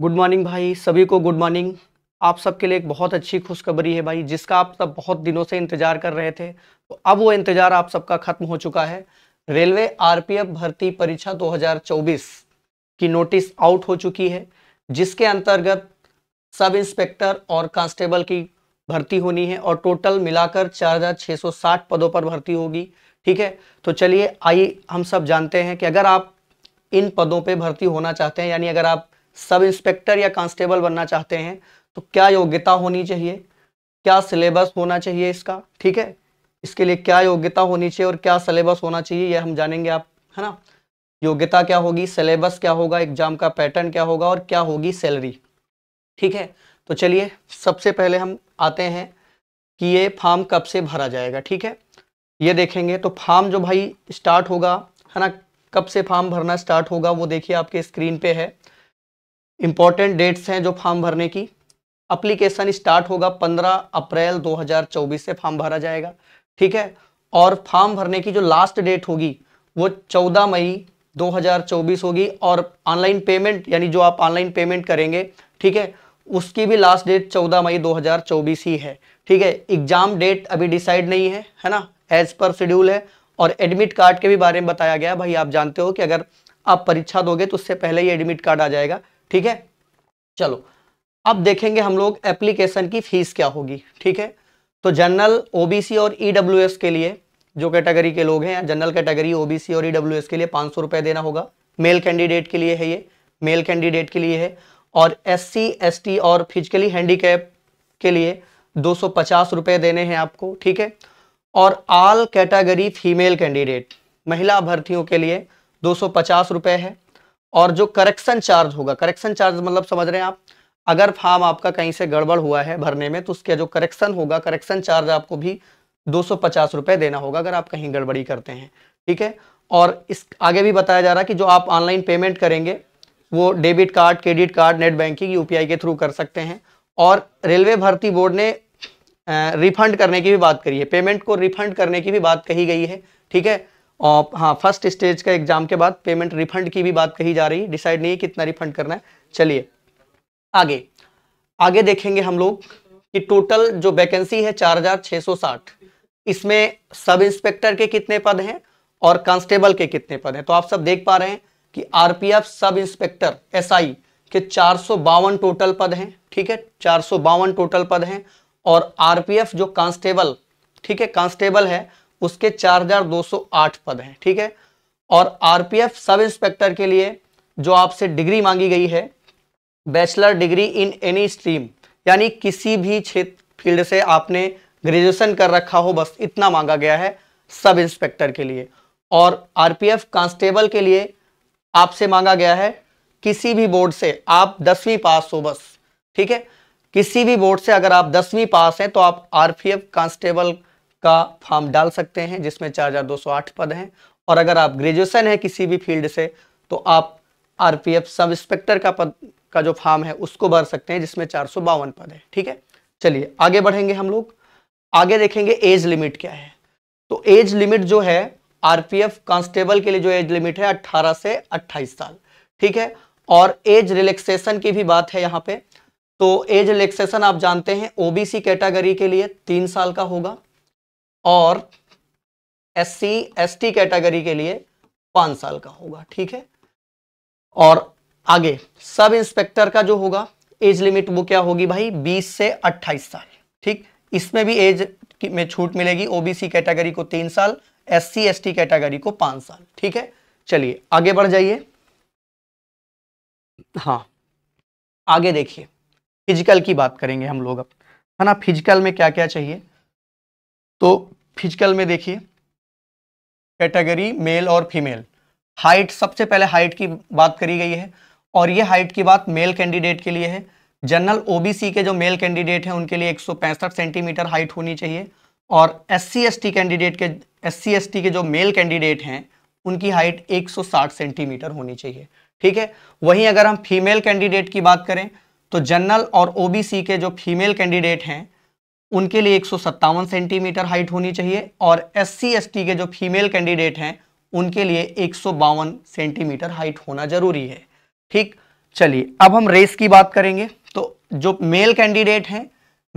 good morning भाई सभी को गुड मॉर्निंग आप सबके लिए एक बहुत अच्छी खुशखबरी है भाई जिसका आप सब बहुत दिनों से इंतजार कर रहे थे तो अब वो इंतजार आप सबका खत्म हो चुका है रेलवे आरपीएफ भर्ती परीक्षा 2024 की नोटिस आउट हो चुकी है जिसके अंतर्गत सब इंस्पेक्टर और कांस्टेबल की भर्ती होनी है और टोटल मिलाकर चार पदों पर भर्ती होगी ठीक है तो चलिए आइए हम सब जानते हैं कि अगर आप इन पदों पर भर्ती होना चाहते हैं यानी अगर आप सब इंस्पेक्टर या कांस्टेबल बनना चाहते हैं तो क्या योग्यता होनी चाहिए क्या सिलेबस होना चाहिए इसका ठीक है इसके लिए क्या योग्यता होनी चाहिए और क्या सिलेबस होना चाहिए यह हम जानेंगे आप है ना योग्यता क्या होगी सिलेबस क्या होगा एग्जाम का पैटर्न क्या होगा और क्या होगी सैलरी ठीक है तो चलिए सबसे पहले हम आते हैं कि ये फार्म कब से भरा जाएगा ठीक है ये देखेंगे तो फार्म जो भाई स्टार्ट होगा है ना कब से फार्म भरना स्टार्ट होगा वो देखिए आपके स्क्रीन पे है इंपॉर्टेंट डेट्स हैं जो फॉर्म भरने की अप्लीकेशन स्टार्ट होगा 15 अप्रैल 2024 से फॉर्म भरा जाएगा ठीक है और फॉर्म भरने की जो लास्ट डेट होगी वो 14 मई 2024 होगी और ऑनलाइन पेमेंट यानी जो आप ऑनलाइन पेमेंट करेंगे ठीक है उसकी भी लास्ट डेट 14 मई 2024 ही है ठीक है एग्जाम डेट अभी डिसाइड नहीं है है ना एज पर शेड्यूल है और एडमिट कार्ड के भी बारे में बताया गया भाई आप जानते हो कि अगर आप परीक्षा दोगे तो उससे पहले ही एडमिट कार्ड आ जाएगा ठीक है चलो अब देखेंगे हम लोग एप्लीकेशन की फीस क्या होगी ठीक है तो जनरल ओबीसी और ईडब्ल्यू e के लिए जो कैटेगरी के लोग हैं जनरल कैटेगरी ओबीसी और ईडब्ल्यू e के लिए पाँच सौ रुपए देना होगा मेल कैंडिडेट के लिए है ये मेल कैंडिडेट के लिए है और एस एस टी और फिजिकली हैंडीकैप के लिए दो सौ पचास रुपए देने हैं आपको ठीक है और ऑल कैटेगरी फीमेल कैंडिडेट महिला अभ्यर्थियों के लिए दो सौ पचास है और जो करेक्शन चार्ज होगा करेक्शन चार्ज मतलब समझ रहे हैं आप अगर फार्म आपका कहीं से गड़बड़ हुआ है भरने में तो उसका जो करेक्शन होगा करेक्शन चार्ज आपको भी दो रुपए देना होगा अगर आप कहीं गड़बड़ी करते हैं ठीक है और इस आगे भी बताया जा रहा है कि जो आप ऑनलाइन पेमेंट करेंगे वो debit card credit card net banking UPI के थ्रू कर सकते हैं और रेलवे भर्ती बोर्ड ने रिफंड करने की भी बात करी है पेमेंट को रिफंड करने की भी बात कही गई है ठीक है और हाँ फर्स्ट स्टेज का एग्जाम के बाद पेमेंट रिफंड की भी बात कही जा रही है डिसाइड नहीं है कितना रिफंड करना है चलिए आगे आगे देखेंगे हम लोग कि टोटल जो वैकेंसी है 4660 इसमें सब इंस्पेक्टर के कितने पद हैं और कांस्टेबल के कितने पद हैं तो आप सब देख पा रहे हैं कि आरपीएफ सब इंस्पेक्टर आई के चार टोटल पद हैं ठीक है चार टोटल पद हैं और आरपीएफ जो कांस्टेबल ठीक है कांस्टेबल है उसके 4,208 पद हैं ठीक है और आरपीएफ सब इंस्पेक्टर के लिए जो आपसे डिग्री मांगी गई है bachelor degree in any stream यानी किसी भी क्षेत्र फील्ड से आपने ग्रेजुएशन कर रखा हो बस इतना मांगा गया है सब इंस्पेक्टर के लिए और आरपीएफ कांस्टेबल के लिए आपसे मांगा गया है किसी भी बोर्ड से आप दसवीं पास हो बस ठीक है किसी भी बोर्ड से अगर आप दसवीं पास हैं तो आप आरपीएफ कांस्टेबल का फॉर्म डाल सकते हैं जिसमें चार हजार दो सौ आठ पद हैं और अगर आप ग्रेजुएशन है किसी भी फील्ड से तो आप आरपीएफ सब इंस्पेक्टर का पद का जो फॉर्म है उसको भर सकते हैं जिसमें चार सौ बावन पद है ठीक है चलिए आगे बढ़ेंगे हम लोग आगे देखेंगे एज लिमिट क्या है तो एज लिमिट जो है आरपीएफ कांस्टेबल के लिए जो एज लिमिट है अट्ठारह से अट्ठाईस साल ठीक है और एज रिलैक्सेशन की भी बात है यहाँ पे तो एज रिलैक्सेशन आप जानते हैं ओबीसी कैटेगरी के लिए तीन साल का होगा और S C S T category के लिए पांच साल का होगा ठीक है और आगे सब इंस्पेक्टर का जो होगा एज लिमिट वो क्या होगी भाई 20 से 28 साल ठीक इसमें भी एज में छूट मिलेगी ओबीसी कैटेगरी को तीन साल S C S T category को पांच साल ठीक है चलिए आगे बढ़ जाइए हाँ आगे देखिए फिजिकल की बात करेंगे हम लोग अब है ना फिजिकल में क्या क्या चाहिए तो फिजिकल में देखिए कैटेगरी मेल और फीमेल हाइट सबसे पहले हाइट की बात करी गई है और ये हाइट की बात मेल कैंडिडेट के लिए है जनरल ओबीसी के जो मेल कैंडिडेट हैं उनके लिए एक सेंटीमीटर हाइट होनी चाहिए और एस सी कैंडिडेट के एस सी के जो मेल कैंडिडेट हैं उनकी हाइट 160 सेंटीमीटर होनी चाहिए ठीक है वहीं अगर हम फीमेल कैंडिडेट की बात करें तो जनरल और ओबीसी के जो फीमेल कैंडिडेट हैं उनके लिए एक सेंटीमीटर हाइट होनी चाहिए और एस सी के जो फीमेल कैंडिडेट हैं उनके लिए एक सेंटीमीटर हाइट होना जरूरी है ठीक चलिए अब हम रेस की बात करेंगे तो जो मेल कैंडिडेट हैं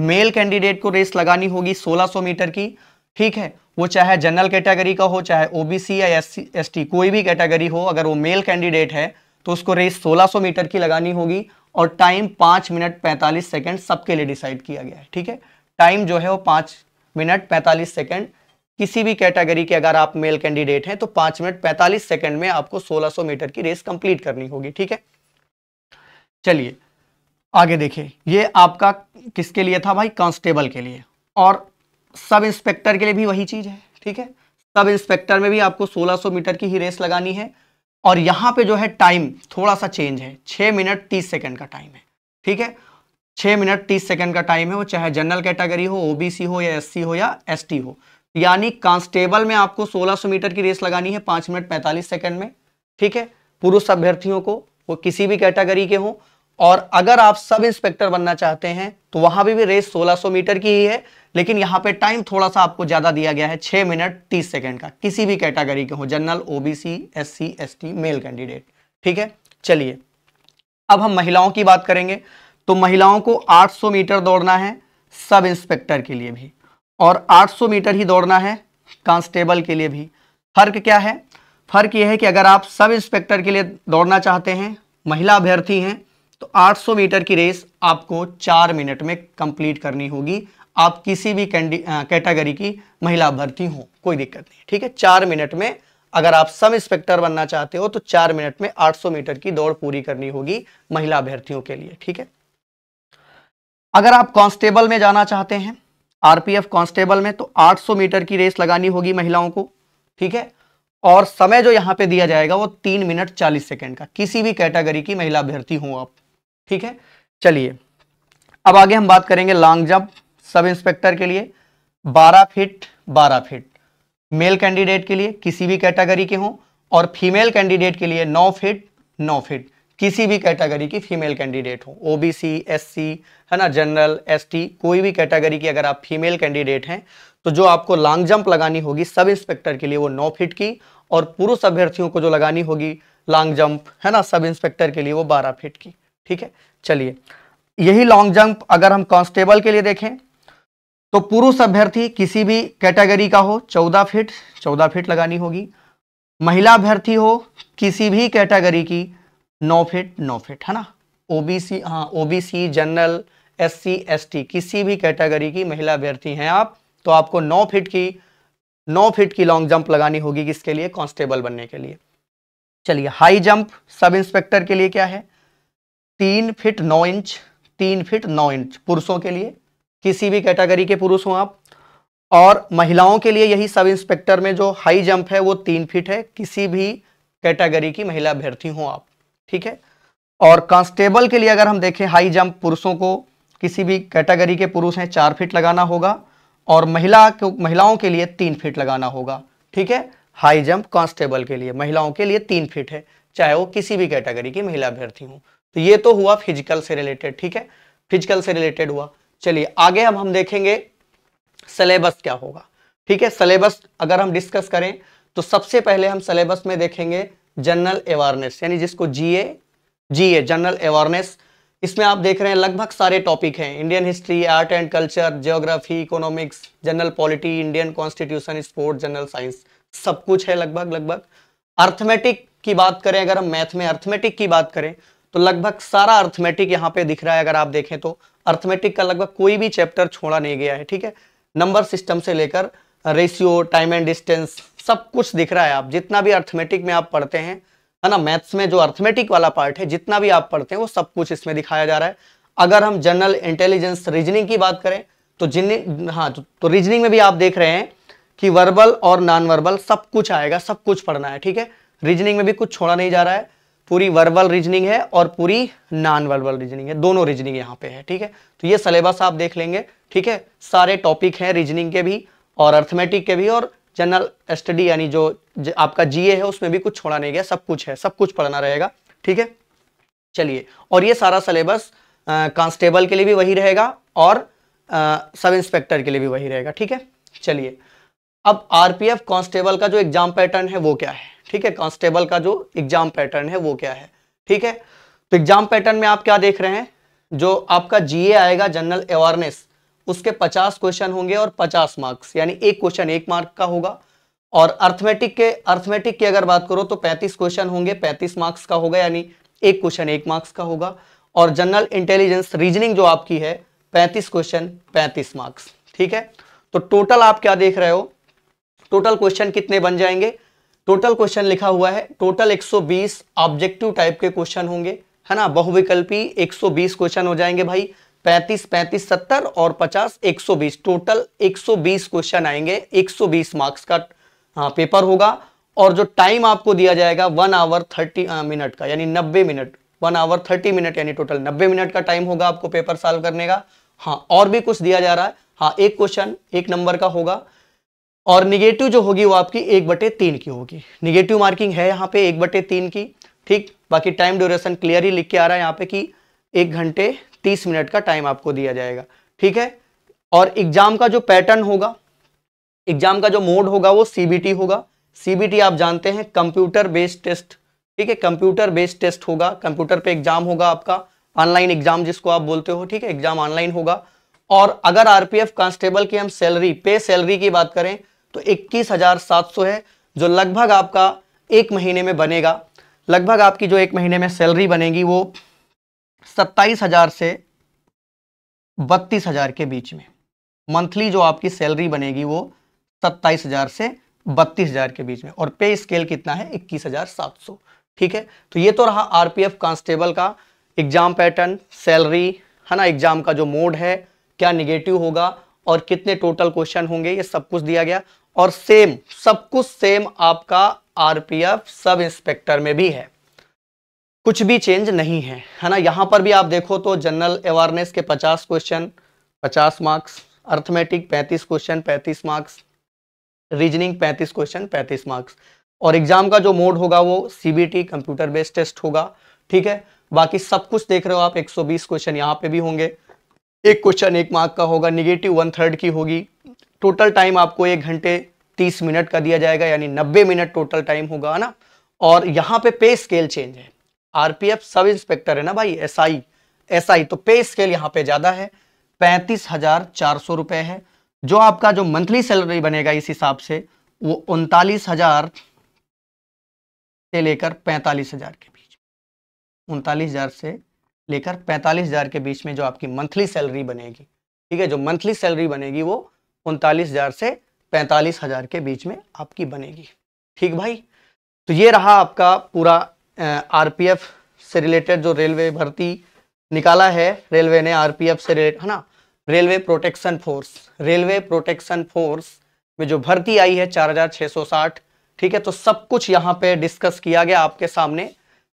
मेल कैंडिडेट को रेस लगानी होगी 1600 मीटर की ठीक है वो चाहे जनरल कैटेगरी का हो चाहे ओबीसी या एस सी कोई भी कैटेगरी हो अगर वो मेल कैंडिडेट है तो उसको रेस 1600 मीटर की लगानी होगी और टाइम 5 मिनट 45 सेकंड सबके लिए डिसाइड किया गया है ठीक है टाइम जो है वो पाँच मिनट पैंतालीस सेकेंड किसी भी कैटेगरी के अगर आप मेल कैंडिडेट हैं तो पांच मिनट पैंतालीस सेकंड में आपको 1600 मीटर की रेस कंप्लीट करनी होगी ठीक है चलिए आगे देखिए ये आपका किसके लिए था भाई कांस्टेबल के लिए और सब इंस्पेक्टर के लिए भी वही चीज़ है ठीक है सब इंस्पेक्टर में भी आपको 1600 मीटर की ही रेस लगानी है और यहां पर जो है टाइम थोड़ा सा चेंज है छह मिनट तीस सेकेंड का टाइम है ठीक है छह मिनट तीस सेकंड का टाइम है वो चाहे जनरल कैटेगरी हो ओबीसी हो या एससी हो या एसटी हो यानी कांस्टेबल में आपको 1600 मीटर की रेस लगानी है पांच मिनट पैंतालीस सेकंड में ठीक है पुरुष अभ्यर्थियों को वो किसी भी कैटेगरी के हो और अगर आप सब इंस्पेक्टर बनना चाहते हैं तो वहां भी, भी रेस सोलह मीटर की ही है लेकिन यहाँ पे टाइम थोड़ा सा आपको ज्यादा दिया गया है छह मिनट तीस सेकेंड का किसी भी कैटेगरी के हो general OBC S C male candidate ठीक है चलिए अब हम महिलाओं की बात करेंगे तो महिलाओं को 800 मीटर दौड़ना है सब इंस्पेक्टर के लिए भी और 800 मीटर ही दौड़ना है कांस्टेबल के लिए भी फर्क क्या है फर्क यह है कि अगर आप सब इंस्पेक्टर के लिए दौड़ना चाहते हैं महिला अभ्यर्थी हैं तो 800 मीटर की रेस आपको चार मिनट में कंप्लीट करनी होगी आप किसी भी कैटेगरी की महिला अभ्यर्थी हो कोई दिक्कत नहीं ठीक है चार मिनट में अगर आप सब इंस्पेक्टर बनना चाहते हो तो चार मिनट में 800 मीटर की दौड़ पूरी करनी होगी महिला अभ्यर्थियों के लिए ठीक है अगर आप कांस्टेबल में जाना चाहते हैं आरपीएफ कांस्टेबल में तो 800 मीटर की रेस लगानी होगी महिलाओं को ठीक है और समय जो यहाँ पे दिया जाएगा वो तीन मिनट चालीस सेकेंड का किसी भी कैटेगरी की महिला अभ्यर्थी हो आप ठीक है चलिए अब आगे हम बात करेंगे लॉन्ग जंप सब इंस्पेक्टर के लिए बारह फिट बारह फिट मेल कैंडिडेट के लिए किसी भी कैटेगरी के हों और फीमेल कैंडिडेट के लिए नौ फिट नौ फिट किसी भी कैटेगरी की फीमेल कैंडिडेट हो ओबीसी एससी है ना जनरल एसटी कोई भी कैटेगरी की अगर आप फीमेल कैंडिडेट हैं तो जो आपको लॉन्ग जंप लगानी होगी सब इंस्पेक्टर के लिए वो नौ फिट की और पुरुष अभ्यर्थियों को जो लगानी होगी लॉन्ग जंप है ना सब इंस्पेक्टर के लिए वो बारह फिट की ठीक है चलिए यही लॉन्ग जंप अगर हम कांस्टेबल के लिए देखें तो पुरुष अभ्यर्थी किसी भी कैटेगरी का हो चौदह फिट चौदह फिट लगानी होगी महिला अभ्यर्थी हो किसी भी कैटेगरी की नौ फिट नौ फिट है ना ओबीसी हाँ ओबीसी जनरल एससी एसटी किसी भी कैटेगरी की महिला अभ्यर्थी हैं आप तो आपको नौ फिट की नौ फिट की लॉन्ग जंप लगानी होगी किसके लिए कांस्टेबल बनने के लिए चलिए हाई जंप सब इंस्पेक्टर के लिए क्या है तीन फिट नौ इंच तीन फिट नौ इंच पुरुषों के लिए किसी भी कैटेगरी के पुरुष हों आप और महिलाओं के लिए यही सब इंस्पेक्टर में जो हाई जंप है वो तीन फिट है किसी भी कैटेगरी की महिला अभ्यर्थी हों आप ठीक है और कांस्टेबल के लिए अगर हम देखें हाई जंप पुरुषों को किसी भी कैटेगरी के पुरुष हैं चार फीट लगाना होगा और महिला को महिलाओं के लिए तीन फीट लगाना होगा ठीक है हाई जंप कांस्टेबल के लिए महिलाओं के लिए तीन फीट है चाहे वो किसी भी कैटेगरी की महिला अभ्यर्थी हो तो ये तो हुआ फिजिकल से रिलेटेड ठीक है फिजिकल से रिलेटेड हुआ चलिए आगे हम हम देखेंगे सिलेबस क्या होगा ठीक है सिलेबस अगर हम डिस्कस करें तो सबसे पहले हम सिलेबस में देखेंगे जनरल अवेयरनेस यानी जिसको जीए जीए जनरल अवेयरनेस इसमें आप देख रहे हैं लगभग सारे टॉपिक हैं Indian history art and culture geography economics general polity Indian constitution sport general science सब कुछ है लगभग लगभग अर्थमेटिक की बात करें अगर हम मैथ में अर्थमेटिक की बात करें तो लगभग सारा अर्थमेटिक यहाँ पे दिख रहा है अगर आप देखें तो अर्थमेटिक का लगभग कोई भी चैप्टर छोड़ा नहीं गया है ठीक है नंबर सिस्टम से लेकर रेशियो टाइम एंड डिस्टेंस सब कुछ दिख रहा है आप जितना भी अर्थमेटिक में आप पढ़ते हैं है ना मैथ्स में जो अर्थमेटिक वाला पार्ट है जितना भी आप पढ़ते हैं वो सब कुछ इसमें दिखाया जा रहा है अगर हम जनरल इंटेलिजेंस रीजनिंग की बात करें तो जिन हाँ तो रीजनिंग तो में भी आप देख रहे हैं कि वर्बल और नॉन वर्बल सब कुछ आएगा सब कुछ पढ़ना है ठीक है रीजनिंग में भी कुछ छोड़ा नहीं जा रहा है पूरी वर्बल रीजनिंग है और पूरी नॉन वर्बल रीजनिंग है दोनों रीजनिंग यहाँ पे है ठीक है तो ये सलेबस आप देख लेंगे ठीक है सारे टॉपिक हैं रीजनिंग के भी और अर्थमेटिक के भी और जनरल स्टडी यानी जो आपका जीए है उसमें भी कुछ छोड़ा नहीं गया सब कुछ है सब कुछ पढ़ना रहेगा ठीक है चलिए और ये सारा सिलेबस कांस्टेबल के लिए भी वही रहेगा और सब इंस्पेक्टर के लिए भी वही रहेगा ठीक है चलिए अब आरपीएफ कांस्टेबल का जो एग्जाम पैटर्न है वो क्या है ठीक है कांस्टेबल का जो एग्जाम पैटर्न है वो क्या है ठीक है तो एग्जाम पैटर्न में आप क्या देख रहे हैं जो आपका जीए आएगा जनरल अवेयरनेस उसके 50 क्वेश्चन होंगे और 50 मार्क्स यानी एक क्वेश्चन एक मार्क का होगा और अर्थमेटिक के अर्थमेटिक की अगर बात करो तो 35 क्वेश्चन होंगे 35 मार्क्स का होगा यानी एक क्वेश्चन एक मार्क्स का होगा और जनरल इंटेलिजेंस रीजनिंग जो आपकी है 35 क्वेश्चन 35 मार्क्स ठीक है तो टोटल आप क्या देख रहे हो टोटल क्वेश्चन कितने बन जाएंगे टोटल क्वेश्चन लिखा हुआ है टोटल 120 ऑब्जेक्टिव टाइप के क्वेश्चन होंगे है ना बहुविकल्पी 120 क्वेश्चन हो जाएंगे भाई पैंतीस पैंतीस सत्तर और पचास एक सौ बीस टोटल एक सौ बीस क्वेश्चन आएंगे एक सौ बीस मार्क्स का हाँ पेपर होगा और जो टाइम आपको दिया जाएगा वन आवर थर्टी मिनट का यानी नब्बे minute one hour thirty minute यानी टोटल नब्बे मिनट का टाइम होगा आपको पेपर सॉल्व करने का हाँ और भी कुछ दिया जा रहा है हाँ एक क्वेश्चन एक नंबर का होगा और निगेटिव जो होगी वो आपकी एक बटे तीन की होगी निगेटिव मार्किंग है यहाँ पे एक बटे तीन की ठीक बाकी टाइम ड्यूरेशन क्लियर ही लिख के आ रहा है यहाँ पे कि एक घंटे तीस मिनट का टाइम आपको दिया जाएगा ठीक है और एग्जाम का जो पैटर्न होगा एग्जाम का जो मोड होगा वो सीबीटी होगा सीबीटी आप जानते हैं कंप्यूटर बेस्ड टेस्ट ठीक है कंप्यूटर बेस्ड टेस्ट होगा कंप्यूटर पे एग्जाम होगा आपका ऑनलाइन एग्जाम जिसको आप बोलते हो ठीक है एग्जाम ऑनलाइन होगा और अगर आरपीएफ कांस्टेबल की हम सैलरी पे सैलरी की बात करें तो इक्कीस हजार सात सौ है जो लगभग आपका एक महीने में बनेगा लगभग आपकी जो एक महीने में सैलरी बनेगी वो सत्ताईस हजार से बत्तीस हजार के बीच में मंथली जो आपकी सैलरी बनेगी वो सत्ताईस हजार से बत्तीस हजार के बीच में और पे स्केल कितना है इक्कीस हजार सात सौ ठीक है तो ये तो रहा आरपीएफ कांस्टेबल का एग्जाम पैटर्न सैलरी है ना एग्जाम का जो मोड है क्या निगेटिव होगा और कितने टोटल क्वेश्चन होंगे ये सब कुछ दिया गया और सेम सब कुछ सेम आपका आरपीएफ सब इंस्पेक्टर में भी है कुछ भी चेंज नहीं है है ना यहाँ पर भी आप देखो तो जनरल अवेयरनेस के 50 question 50 marks arithmetic 35 question 35 marks reasoning 35 question 35 marks और एग्जाम का जो मोड होगा वो सीबीटी कंप्यूटर बेस्ड टेस्ट होगा ठीक है बाकी सब कुछ देख रहे हो आप 120 क्वेश्चन यहाँ पे भी होंगे एक क्वेश्चन एक मार्क का होगा निगेटिव वन थर्ड की होगी टोटल टाइम आपको एक घंटे तीस मिनट का दिया जाएगा यानी नब्बे मिनट टोटल टाइम होगा है ना और यहाँ पे पे स्केल चेंज है आरपीएफ सब इंस्पेक्टर है ना भाई एसआई एसआई तो पे स्केल यहाँ पे ज्यादा है पैंतीस हजार चार सौ रुपए है जो आपका जो मंथली सैलरी बनेगा इस हिसाब से वो उनतालीस हजार से लेकर पैंतालीस हजार के बीच उनतालीस हजार से लेकर पैंतालीस हजार के बीच में जो आपकी मंथली सैलरी बनेगी ठीक है जो मंथली सैलरी बनेगी वो उनतालीस हजार से पैंतालीस हजार के बीच में आपकी बनेगी ठीक भाई तो ये रहा आपका पूरा आरपीएफ से रिलेटेड जो रेलवे भर्ती निकाला है रेलवे ने आरपीएफ से रिलेटेड है ना railway protection force railway protection force में जो भर्ती आई है 4660 ठीक है तो सब कुछ यहाँ पे डिस्कस किया गया आपके सामने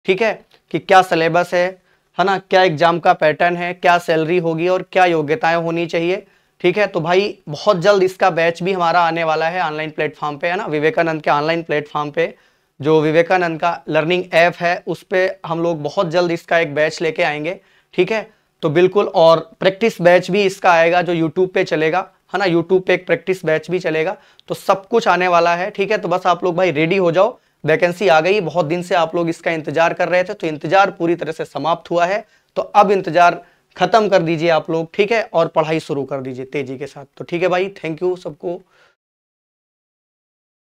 ठीक है कि क्या सिलेबस है है ना क्या एग्जाम का पैटर्न है क्या सैलरी होगी और क्या योग्यताएं होनी चाहिए ठीक है तो भाई बहुत जल्द इसका बैच भी हमारा आने वाला है ऑनलाइन प्लेटफॉर्म पे है ना विवेकानंद के ऑनलाइन प्लेटफॉर्म पे जो विवेकानंद का लर्निंग ऐप है उस पर हम लोग बहुत जल्द इसका एक बैच लेके आएंगे ठीक है तो बिल्कुल और प्रैक्टिस बैच भी इसका आएगा जो यूट्यूब पे चलेगा है ना यूट्यूब पे एक प्रैक्टिस बैच भी चलेगा तो सब कुछ आने वाला है ठीक है तो बस आप लोग भाई रेडी हो जाओ वैकेंसी आ गई बहुत दिन से आप लोग इसका इंतजार कर रहे थे तो इंतजार पूरी तरह से समाप्त हुआ है तो अब इंतजार खत्म कर दीजिए आप लोग ठीक है और पढ़ाई शुरू कर दीजिए तेजी के साथ तो ठीक है भाई थैंक यू सबको